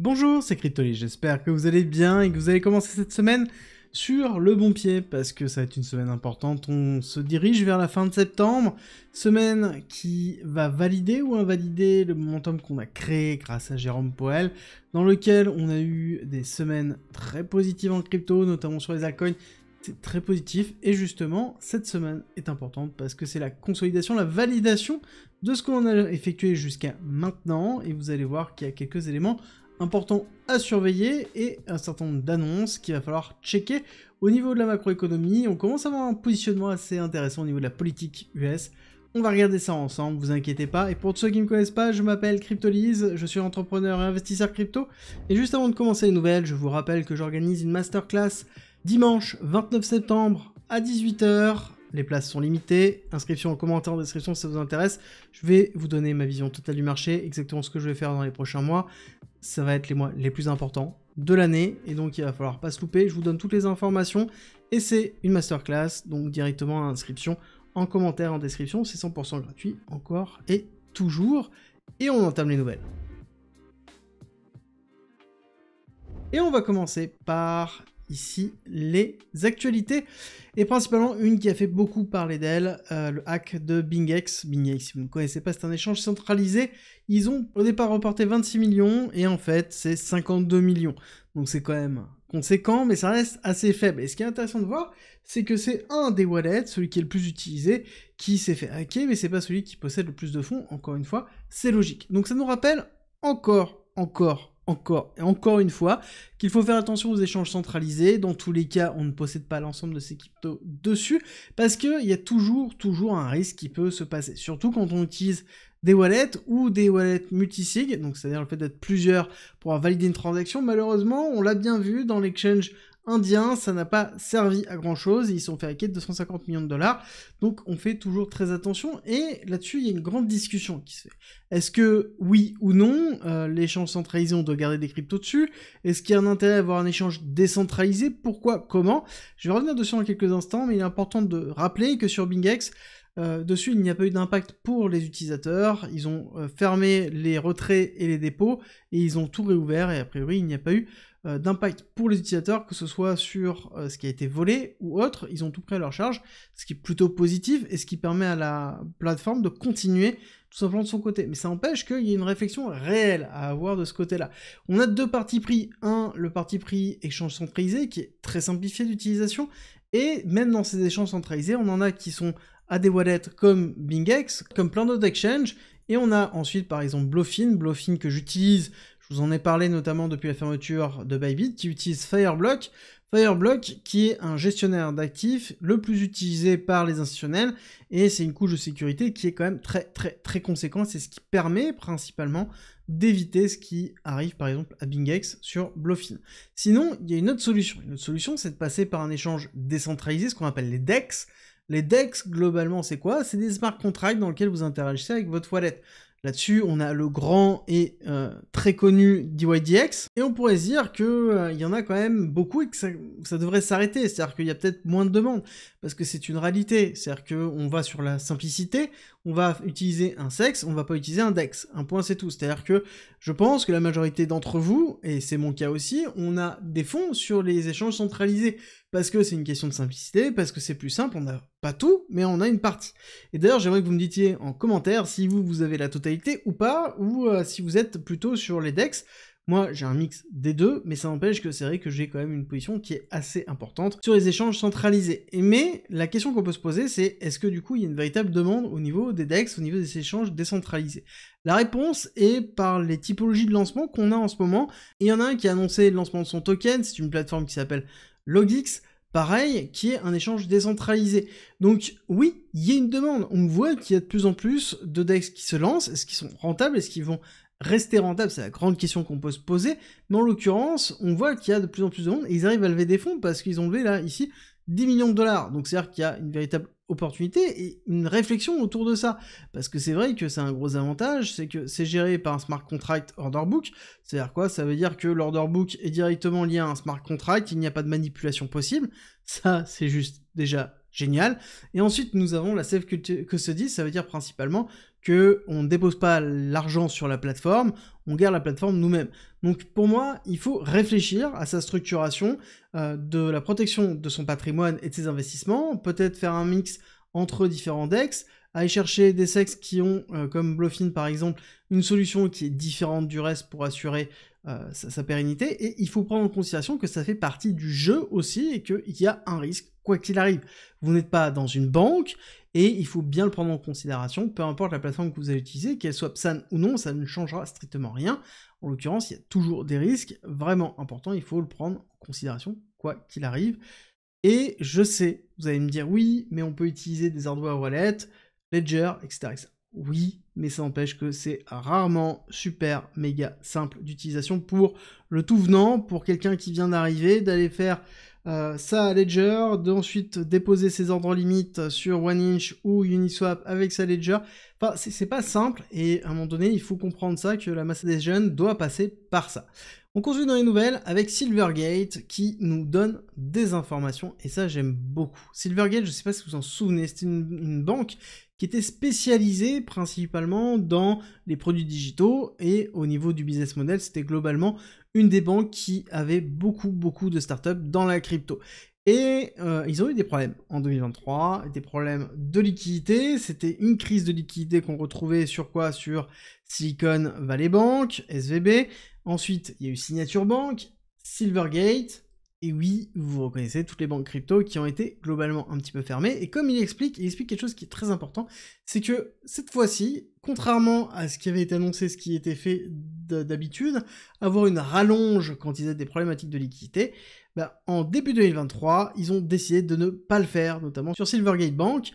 Bonjour, c'est Cryptoly, j'espère que vous allez bien et que vous allez commencer cette semaine sur le bon pied parce que ça va être une semaine importante. On se dirige vers la fin de septembre, semaine qui va valider ou invalider le momentum qu'on a créé grâce à Jérôme Poel, dans lequel on a eu des semaines très positives en crypto, notamment sur les altcoins. C'est très positif et justement cette semaine est importante parce que c'est la consolidation, la validation de ce qu'on a effectué jusqu'à maintenant et vous allez voir qu'il y a quelques éléments important à surveiller et un certain nombre d'annonces qu'il va falloir checker au niveau de la macroéconomie. On commence à avoir un positionnement assez intéressant au niveau de la politique US. On va regarder ça ensemble, vous inquiétez pas. Et pour ceux qui ne me connaissent pas, je m'appelle Cryptolise, je suis entrepreneur et investisseur crypto. Et juste avant de commencer les nouvelles, je vous rappelle que j'organise une masterclass dimanche 29 septembre à 18h les places sont limitées. Inscription en commentaire, en description si ça vous intéresse. Je vais vous donner ma vision totale du marché, exactement ce que je vais faire dans les prochains mois. Ça va être les mois les plus importants de l'année et donc il va falloir pas se louper. Je vous donne toutes les informations et c'est une masterclass, donc directement à inscription en commentaire, en description. C'est 100% gratuit encore et toujours. Et on entame les nouvelles. Et on va commencer par ici les actualités. Et principalement une qui a fait beaucoup parler d'elle, euh, le hack de BingX. BingX, si vous ne connaissez pas, c'est un échange centralisé. Ils ont au départ reporté 26 millions et en fait c'est 52 millions. Donc c'est quand même conséquent, mais ça reste assez faible. Et ce qui est intéressant de voir, c'est que c'est un des wallets, celui qui est le plus utilisé, qui s'est fait hacker, mais c'est pas celui qui possède le plus de fonds. Encore une fois, c'est logique. Donc ça nous rappelle encore, encore encore, encore une fois, qu'il faut faire attention aux échanges centralisés. Dans tous les cas, on ne possède pas l'ensemble de ces cryptos dessus, parce qu'il y a toujours, toujours un risque qui peut se passer. Surtout quand on utilise des wallets ou des wallets multisig, donc c'est-à-dire le fait d'être plusieurs pour valider une transaction. Malheureusement, on l'a bien vu dans l'exchange indien, ça n'a pas servi à grand chose, ils sont fait quête de 250 millions de dollars, donc on fait toujours très attention, et là-dessus il y a une grande discussion qui se fait. Est-ce que oui ou non, euh, l'échange centralisé, on doit garder des cryptos dessus Est-ce qu'il y a un intérêt à avoir un échange décentralisé Pourquoi Comment Je vais revenir dessus dans quelques instants, mais il est important de rappeler que sur BingX, euh, dessus, il n'y a pas eu d'impact pour les utilisateurs. Ils ont euh, fermé les retraits et les dépôts et ils ont tout réouvert. Et a priori, il n'y a pas eu euh, d'impact pour les utilisateurs, que ce soit sur ce qui a été volé ou autre. Ils ont tout pris à leur charge, ce qui est plutôt positif et ce qui permet à la plateforme de continuer tout simplement de son côté. Mais ça empêche qu'il y ait une réflexion réelle à avoir de ce côté-là. On a deux parties pris. Un, le parti pris échange centralisé qui est très simplifié d'utilisation. Et même dans ces échanges centralisés, on en a qui sont à des wallets comme BingX, comme plein d'autres exchanges. Et on a ensuite par exemple Blofin, Blofin que j'utilise, je vous en ai parlé notamment depuis la fermeture de Bybit, qui utilise Fireblock. Fireblock qui est un gestionnaire d'actifs le plus utilisé par les institutionnels et c'est une couche de sécurité qui est quand même très très très conséquente. C'est ce qui permet principalement d'éviter ce qui arrive par exemple à BingX sur Blofin. Sinon, il y a une autre solution. Une autre solution, c'est de passer par un échange décentralisé, ce qu'on appelle les DEX. Les DEX, globalement, c'est quoi C'est des smart contracts dans lesquels vous interagissez avec votre wallet. Là-dessus, on a le grand et euh, très connu DYDX, et on pourrait se dire qu'il euh, il y en a quand même beaucoup et que ça, ça devrait s'arrêter, c'est-à-dire qu'il y a peut-être moins de demandes, parce que c'est une réalité, c'est-à-dire qu'on va sur la simplicité, on va utiliser un sexe, on va pas utiliser un dex. Un point, c'est tout. C'est-à-dire que je pense que la majorité d'entre vous, et c'est mon cas aussi, on a des fonds sur les échanges centralisés. Parce que c'est une question de simplicité, parce que c'est plus simple, on n'a pas tout, mais on a une partie. Et d'ailleurs, j'aimerais que vous me dites en commentaire si vous, vous avez la totalité ou pas, ou euh, si vous êtes plutôt sur les dex, moi, j'ai un mix des deux, mais ça n'empêche que c'est vrai que j'ai quand même une position qui est assez importante sur les échanges centralisés. mais la question qu'on peut se poser, c'est est-ce que du coup, il y a une véritable demande au niveau des DEX, au niveau des échanges décentralisés La réponse est par les typologies de lancement qu'on a en ce moment. Il y en a un qui a annoncé le lancement de son token, c'est une plateforme qui s'appelle Logix pareil, qui est un échange décentralisé. Donc oui, il y a une demande. On voit qu'il y a de plus en plus de DEX qui se lancent. Est-ce qu'ils sont rentables Est-ce qu'ils vont Rester rentable, c'est la grande question qu'on peut se poser, mais l'occurrence, on voit qu'il y a de plus en plus de monde, et ils arrivent à lever des fonds parce qu'ils ont levé, là, ici, 10 millions de dollars. Donc c'est-à-dire qu'il y a une véritable opportunité et une réflexion autour de ça. Parce que c'est vrai que c'est un gros avantage, c'est que c'est géré par un smart contract order book. C'est-à-dire quoi Ça veut dire que l'order book est directement lié à un smart contract, il n'y a pas de manipulation possible. Ça, c'est juste déjà génial. Et ensuite, nous avons la safe que se dit, ça veut dire principalement que on ne dépose pas l'argent sur la plateforme, on garde la plateforme nous-mêmes. Donc pour moi, il faut réfléchir à sa structuration euh, de la protection de son patrimoine et de ses investissements, peut-être faire un mix entre différents DEX, aller chercher des sexes qui ont, euh, comme Bluffin par exemple, une solution qui est différente du reste pour assurer euh, sa, pérennité. Et il faut prendre en considération que ça fait partie du jeu aussi et qu'il y a un risque, quoi qu'il arrive. Vous n'êtes pas dans une banque et il faut bien le prendre en considération, peu importe la plateforme que vous allez utiliser, qu'elle soit PSAN ou non, ça ne changera strictement rien. En l'occurrence, il y a toujours des risques vraiment importants, il faut le prendre en considération, quoi qu'il arrive. Et je sais, vous allez me dire oui, mais on peut utiliser des à wallets Ledger, etc. Oui, mais ça empêche que c'est rarement super méga simple d'utilisation pour le tout venant, pour quelqu'un qui vient d'arriver, d'aller faire euh, ça Ledger, d'ensuite déposer ses ordres limites sur Inch ou Uniswap avec sa Ledger. Enfin, c'est pas simple et à un moment donné, il faut comprendre ça que la masse des jeunes doit passer par ça. On continue dans les nouvelles avec Silvergate qui nous donne des informations et ça j'aime beaucoup. Silvergate, je ne sais pas si vous en souvenez, c'était une, une, banque qui était spécialisée principalement dans les produits digitaux et au niveau du business model, c'était globalement une des banques qui avait beaucoup beaucoup de startups dans la crypto. Et euh, ils ont eu des problèmes en 2023, des problèmes de liquidité. C'était une crise de liquidité qu'on retrouvait sur quoi Sur Silicon Valley Bank, SVB. Ensuite, il y a eu Signature Bank, Silvergate. Et oui, vous reconnaissez toutes les banques crypto qui ont été globalement un petit peu fermées. Et comme il explique, il explique quelque chose qui est très important, c'est que cette fois-ci, contrairement à ce qui avait été annoncé, ce qui était fait d'habitude, avoir une rallonge quand ils a des problématiques de liquidité, bah, en début 2023, ils ont décidé de ne pas le faire, notamment sur Silvergate Bank,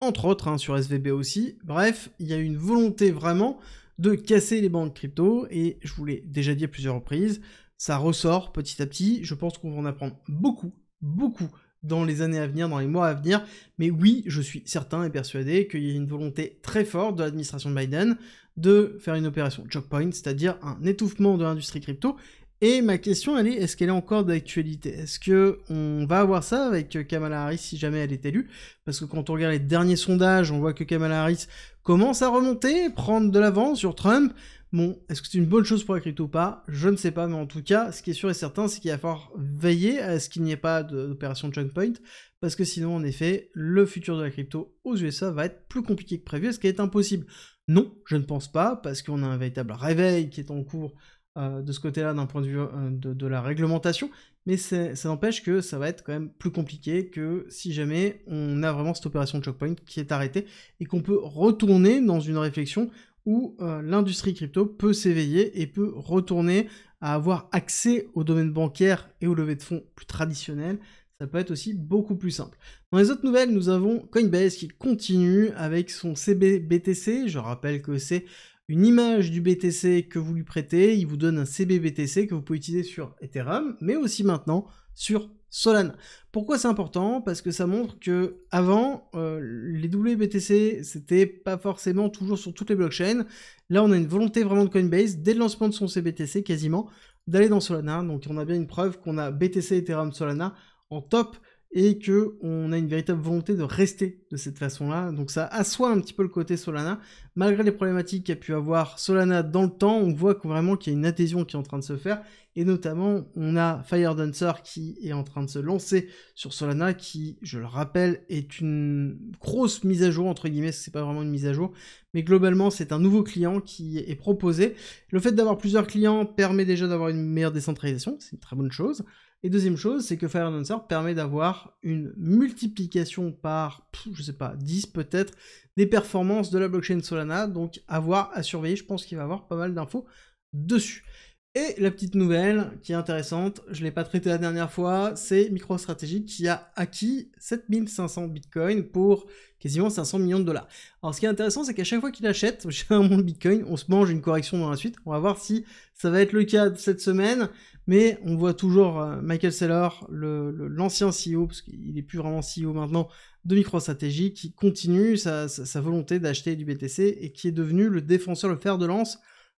entre autres hein, sur SVB aussi. Bref, il y a une volonté vraiment de casser les banques crypto, et je vous l'ai déjà dit à plusieurs reprises, ça ressort petit à petit. Je pense qu'on va en apprendre beaucoup, beaucoup dans les années à venir, dans les mois à venir. Mais oui, je suis certain et persuadé qu'il y a une volonté très forte de l'administration de Biden de faire une opération choke c'est-à-dire un étouffement de l'industrie crypto, et ma question, elle est est-ce qu'elle est encore d'actualité Est-ce que on va avoir ça avec euh, Kamala Harris si jamais elle est élue Parce que quand on regarde les derniers sondages, on voit que Kamala Harris commence à remonter, prendre de l'avant sur Trump. Bon, est-ce que c'est une bonne chose pour la crypto ou pas Je ne sais pas, mais en tout cas, ce qui est sûr et certain, c'est qu'il va falloir veiller à ce qu'il n'y ait pas d'opération junk point, parce que sinon, en effet, le futur de la crypto aux USA va être plus compliqué que prévu, ce qui est impossible. Non, je ne pense pas, parce qu'on a un véritable réveil qui est en cours euh, de ce côté-là d'un point de vue euh, de, la réglementation, mais ça n'empêche que ça va être quand même plus compliqué que si jamais on a vraiment cette opération de checkpoint qui est arrêtée et qu'on peut retourner dans une réflexion où euh, l'industrie crypto peut s'éveiller et peut retourner à avoir accès au domaine bancaire et aux levées de fonds plus traditionnels. ça peut être aussi beaucoup plus simple. Dans les autres nouvelles, nous avons Coinbase qui continue avec son CBBTC. Je rappelle que c'est une image du BTC que vous lui prêtez, il vous donne un CBBTC que vous pouvez utiliser sur Ethereum, mais aussi maintenant sur Solana. Pourquoi c'est important Parce que ça montre que avant euh, les WBTC c'était pas forcément toujours sur toutes les blockchains. Là, on a une volonté vraiment de Coinbase dès le lancement de son CBTC quasiment d'aller dans Solana. Donc, on a bien une preuve qu'on a BTC, Ethereum, Solana en top et que on a une véritable volonté de rester de cette façon-là. Donc ça assoit un petit peu le côté Solana. Malgré les problématiques qu'a pu avoir Solana dans le temps, on voit vraiment qu'il y a une adhésion qui est en train de se faire. Et notamment, on a Fire Dancer qui est en train de se lancer sur Solana, qui, je le rappelle, est une grosse mise à jour, entre guillemets, c'est pas vraiment une mise à jour, mais globalement, c'est un nouveau client qui est proposé. Le fait d'avoir plusieurs clients permet déjà d'avoir une meilleure décentralisation, c'est une très bonne chose. Et deuxième chose, c'est que Fire permet d'avoir une multiplication par, je sais pas, 10 peut-être, des performances de la blockchain Solana. Donc à voir, à surveiller, je pense qu'il va avoir pas mal d'infos dessus. Et la petite nouvelle qui est intéressante, je ne l'ai pas traité la dernière fois, c'est MicroStrategy qui a acquis 7500 bitcoins pour quasiment 500 millions de dollars. Alors ce qui est intéressant, c'est qu'à chaque fois qu'il achète un monde bitcoin, on se mange une correction dans la suite. On va voir si ça va être le cas cette semaine, mais on voit toujours euh, Michael Saylor, l'ancien CEO, parce qu'il n'est plus vraiment CEO maintenant, de MicroStrategy, qui continue sa volonté d'acheter du BTC et qui est devenu le défenseur, le fer de lance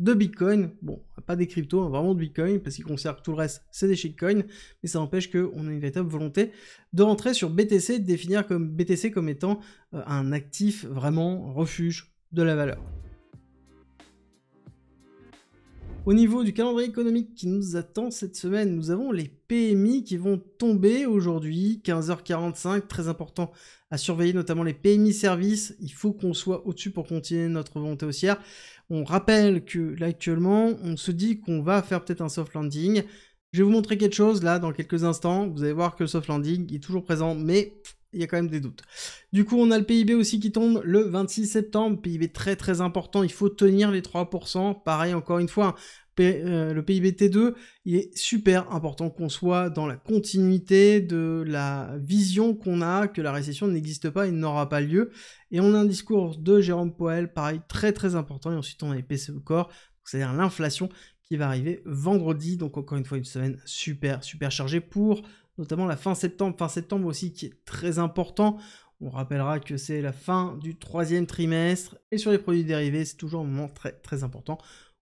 de Bitcoin. Bon, pas des cryptos, hein, vraiment de Bitcoin, parce qu'ils conservent tout le reste, c'est des shitcoins, mais ça empêche qu'on ait une véritable volonté de rentrer sur BTC, de définir comme BTC comme étant euh, un actif vraiment refuge de la valeur. Au niveau du calendrier économique qui nous attend cette semaine, nous avons les PMI qui vont tomber aujourd'hui, 15h45, très important à surveiller, notamment les PMI services. Il faut qu'on soit au-dessus pour continuer notre volonté haussière. On rappelle que là actuellement, on se dit qu'on va faire peut-être un soft landing. Je vais vous montrer quelque chose là dans quelques instants. Vous allez voir que le soft landing est toujours présent, mais il y a quand même des doutes. Du coup, on a le PIB aussi qui tombe le 26 septembre. PIB très très important. Il faut tenir les 3%. Pareil, encore une fois, hein, euh, le PIB T2, il est super important qu'on soit dans la continuité de la vision qu'on a que la récession n'existe pas et n'aura pas lieu. Et on a un discours de Jérôme Poel, pareil, très très important. Et ensuite, on a les PCE corps, c'est-à-dire l'inflation qui va arriver vendredi. Donc, encore une fois, une semaine super super chargée pour notamment la fin septembre, fin septembre aussi qui est très important. On rappellera que c'est la fin du troisième trimestre et sur les produits dérivés, c'est toujours un moment très très important.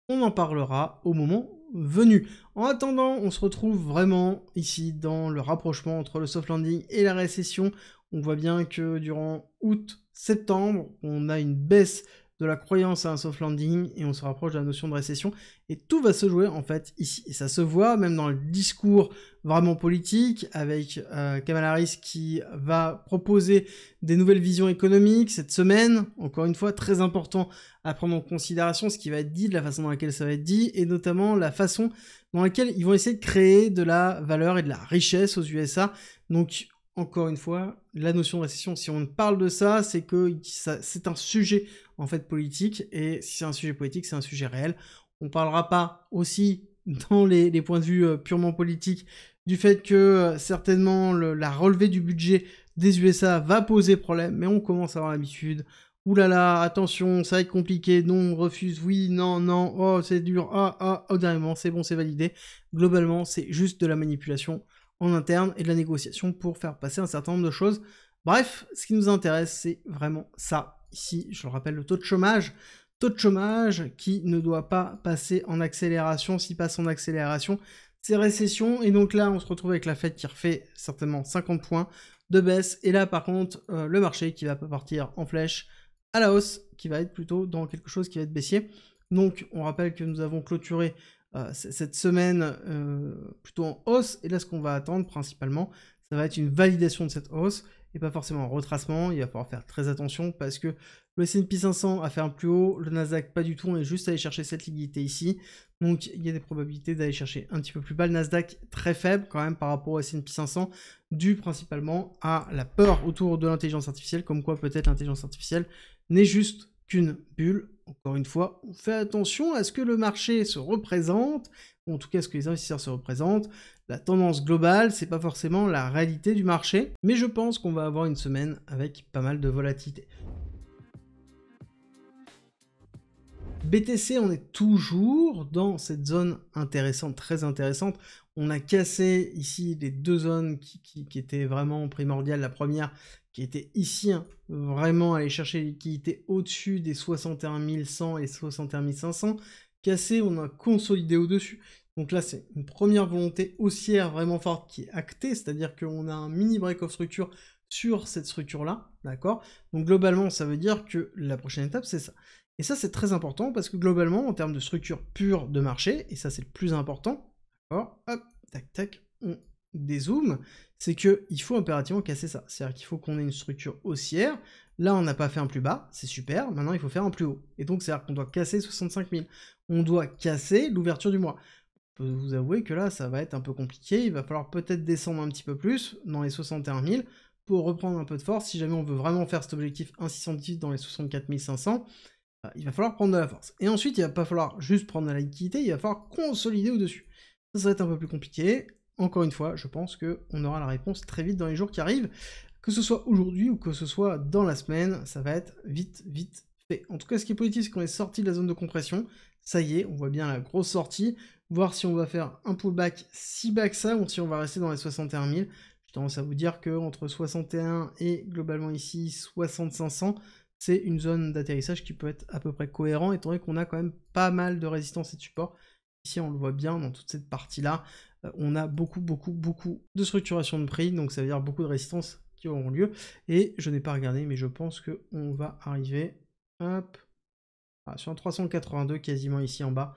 On en parlera au moment venu. En attendant, on se retrouve vraiment ici dans le rapprochement entre le soft landing et la récession. On voit bien que durant août, septembre, on a une baisse de la croyance à un soft landing et on se rapproche de la notion de récession. Et tout va se jouer en fait ici. Et ça se voit même dans le discours vraiment politique avec euh, Harris qui va proposer des nouvelles visions économiques cette semaine. Encore une fois, très important à prendre en considération ce qui va être dit, de la façon dans laquelle ça va être dit et notamment la façon dans laquelle ils vont essayer de créer de la valeur et de la richesse aux USA. Donc encore une fois, la notion de récession, si on parle de ça, c'est que c'est un sujet en fait politique. Et si c'est un sujet politique, c'est un sujet réel. On parlera pas aussi dans les, points de vue euh, purement politiques du fait que euh, certainement la relevée du budget des USA va poser problème, mais on commence à avoir l'habitude. Ouh là là, attention, ça va être compliqué, non, on refuse, oui, non, non, oh, c'est dur, ah, ah, oh dernier c'est bon, c'est validé. Globalement, c'est juste de la manipulation en interne et de la négociation pour faire passer un certain nombre de choses. Bref, ce qui nous intéresse, c'est vraiment ça ici, je le rappelle, le taux de chômage, taux de chômage qui ne doit pas passer en accélération. S'il passe en accélération, c'est récession. Et donc là, on se retrouve avec la fête qui refait certainement 50 points de baisse. Et là, par contre, euh, le marché qui va pas partir en flèche à la hausse, qui va être plutôt dans quelque chose qui va être baissier. Donc, on rappelle que nous avons clôturé euh, cette semaine euh, plutôt en hausse. Et là, ce qu'on va attendre principalement, ça va être une validation de cette hausse et pas forcément en retracement. Il va falloir faire très attention parce que le S&P 500 a fait un plus haut, le Nasdaq pas du tout, on est juste allé chercher cette liquidité ici. Donc il y a des probabilités d'aller chercher un petit peu plus bas. Le Nasdaq très faible quand même par rapport au S&P 500, dû principalement à la peur autour de l'intelligence artificielle, comme quoi peut-être l'intelligence artificielle n'est juste qu'une bulle. Encore une fois, on fait attention à ce que le marché se représente, ou en tout cas à ce que les investisseurs se représentent la tendance globale, c'est pas forcément la réalité du marché, mais je pense qu'on va avoir une semaine avec pas mal de volatilité. BTC, on est toujours dans cette zone intéressante, très intéressante. On a cassé ici les deux zones qui, étaient vraiment primordiales. La première qui était ici, hein, vraiment aller chercher l'équité au-dessus des 61 100 et 61 500. Cassé, on a consolidé au-dessus. Donc là, c'est une première volonté haussière vraiment forte qui est actée, c'est-à-dire qu'on a un mini break of structure sur cette structure-là, d'accord Donc globalement, ça veut dire que la prochaine étape, c'est ça. Et ça, c'est très important parce que globalement, en termes de structure pure de marché, et ça, c'est le plus important, d'accord Hop, tac, tac, on dézoome, c'est qu'il faut impérativement casser ça. C'est-à-dire qu'il faut qu'on ait une structure haussière. Là, on n'a pas fait un plus bas, c'est super. Maintenant, il faut faire un plus haut. Et donc, c'est-à-dire qu'on doit casser 65 000. On doit casser l'ouverture du mois je peux vous avouer que là, ça va être un peu compliqué. Il va falloir peut-être descendre un petit peu plus dans les 61 000 pour reprendre un peu de force. Si jamais on veut vraiment faire cet objectif 1,610 dans les 64 500, bah, il va falloir prendre de la force. Et ensuite, il va pas falloir juste prendre de la liquidité, il va falloir consolider au-dessus. Ça, serait un peu plus compliqué. Encore une fois, je pense qu'on aura la réponse très vite dans les jours qui arrivent. Que ce soit aujourd'hui ou que ce soit dans la semaine, ça va être vite, vite fait. En tout cas, ce qui est positif, c'est qu'on est sorti de la zone de compression. Ça y est, on voit bien la grosse sortie voir si on va faire un pullback si bas que ça ou si on va rester dans les 61 000. J'ai tendance à vous dire qu'entre entre 61 et globalement ici 6500, c'est une zone d'atterrissage qui peut être à peu près cohérent étant donné qu'on a quand même pas mal de résistance et de support. Ici, on le voit bien dans toute cette partie-là, euh, on a beaucoup, beaucoup, beaucoup de structuration de prix, donc ça veut dire beaucoup de résistance qui auront lieu. Et je n'ai pas regardé, mais je pense qu'on va arriver ah, sur un 382 quasiment ici en bas.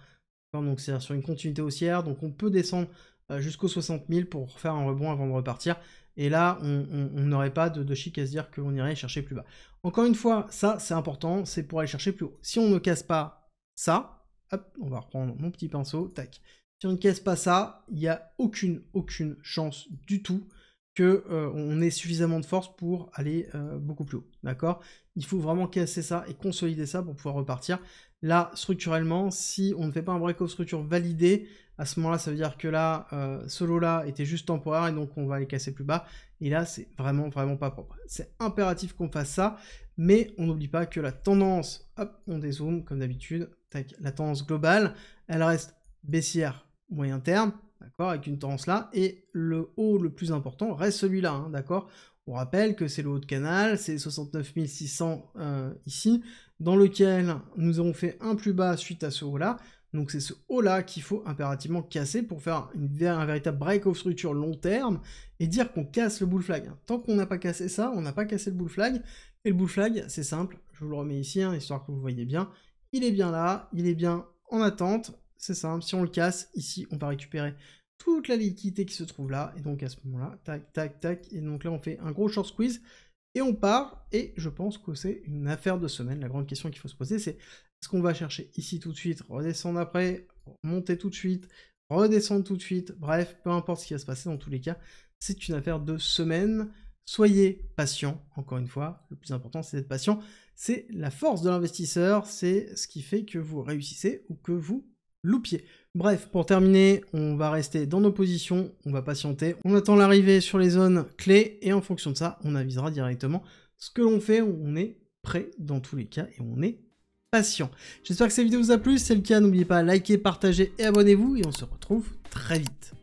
Hein, donc c'est sur une continuité haussière, donc on peut descendre euh, jusqu'aux 60 000 pour faire un rebond avant de repartir. Et là, on n'aurait pas de, chic à se dire qu'on irait chercher plus bas. Encore une fois, ça, c'est important, c'est pour aller chercher plus haut. Si on ne casse pas ça, hop, on va reprendre mon petit pinceau, tac. Si on ne casse pas ça, il n'y a aucune, aucune chance du tout que euh, ait suffisamment de force pour aller euh, beaucoup plus haut. D'accord Il faut vraiment casser ça et consolider ça pour pouvoir repartir. Là, structurellement, si on ne fait pas un break of structure validé, à ce moment-là, ça veut dire que là, euh, ce lot-là était juste temporaire et donc on va les casser plus bas. Et là, c'est vraiment, vraiment pas propre. C'est impératif qu'on fasse ça, mais on n'oublie pas que la tendance, hop, on dézoome comme d'habitude, tac, la tendance globale, elle reste baissière moyen terme, d'accord, avec une tendance là, et le haut le plus important reste celui-là, hein, d'accord on rappelle que c'est le haut de canal, c'est 69 600 euh, ici, dans lequel nous avons fait un plus bas suite à ce haut-là. Donc c'est ce haut-là qu'il faut impérativement casser pour faire une, un véritable break of structure long terme et dire qu'on casse le bull flag. Tant qu'on n'a pas cassé ça, on n'a pas cassé le bull flag. Et le bull flag, c'est simple, je vous le remets ici, hein, histoire que vous voyez bien. Il est bien là, il est bien en attente, c'est simple, si on le casse, ici on va récupérer toute la liquidité qui se trouve là. Et donc à ce moment-là, tac, tac, tac. Et donc là, on fait un gros short squeeze et on part. Et je pense que c'est une affaire de semaine. La grande question qu'il faut se poser, c'est est-ce qu'on va chercher ici tout de suite, redescendre après, monter tout de suite, redescendre tout de suite. Bref, peu importe ce qui va se passer dans tous les cas, c'est une affaire de semaine. Soyez patient, encore une fois, le plus important c'est d'être patient. C'est la force de l'investisseur, c'est ce qui fait que vous réussissez ou que vous loupiez. Bref, pour terminer, on va rester dans nos positions, on va patienter, on attend l'arrivée sur les zones clés, et en fonction de ça, on avisera directement ce que l'on fait, on est prêt dans tous les cas, et on est patient. J'espère que cette vidéo vous a plu, si c'est le cas, n'oubliez pas à liker, partager et abonnez-vous, et on se retrouve très vite.